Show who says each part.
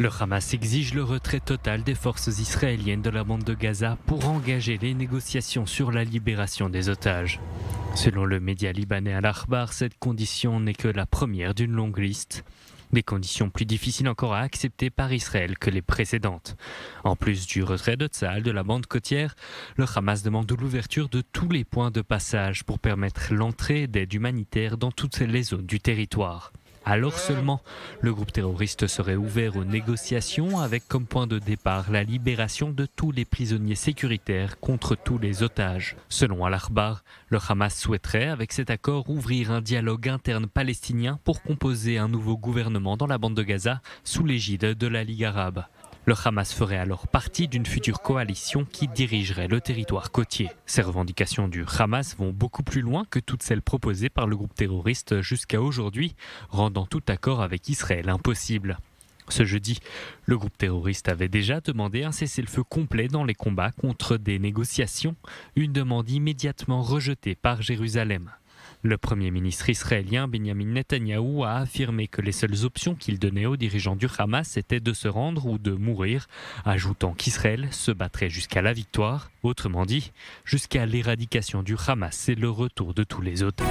Speaker 1: Le Hamas exige le retrait total des forces israéliennes de la bande de Gaza pour engager les négociations sur la libération des otages. Selon le média libanais Al-Akhbar, cette condition n'est que la première d'une longue liste. Des conditions plus difficiles encore à accepter par Israël que les précédentes. En plus du retrait de de la bande côtière, le Hamas demande l'ouverture de tous les points de passage pour permettre l'entrée d'aide humanitaire dans toutes les zones du territoire. Alors seulement, le groupe terroriste serait ouvert aux négociations avec comme point de départ la libération de tous les prisonniers sécuritaires contre tous les otages. Selon Al-Akhbar, le Hamas souhaiterait, avec cet accord, ouvrir un dialogue interne palestinien pour composer un nouveau gouvernement dans la bande de Gaza sous l'égide de la Ligue arabe. Le Hamas ferait alors partie d'une future coalition qui dirigerait le territoire côtier. Ces revendications du Hamas vont beaucoup plus loin que toutes celles proposées par le groupe terroriste jusqu'à aujourd'hui, rendant tout accord avec Israël impossible. Ce jeudi, le groupe terroriste avait déjà demandé un cessez-le-feu complet dans les combats contre des négociations, une demande immédiatement rejetée par Jérusalem. Le Premier ministre israélien Benjamin Netanyahou a affirmé que les seules options qu'il donnait aux dirigeants du Hamas étaient de se rendre ou de mourir, ajoutant qu'Israël se battrait jusqu'à la victoire, autrement dit, jusqu'à l'éradication du Hamas et le retour de tous les autres.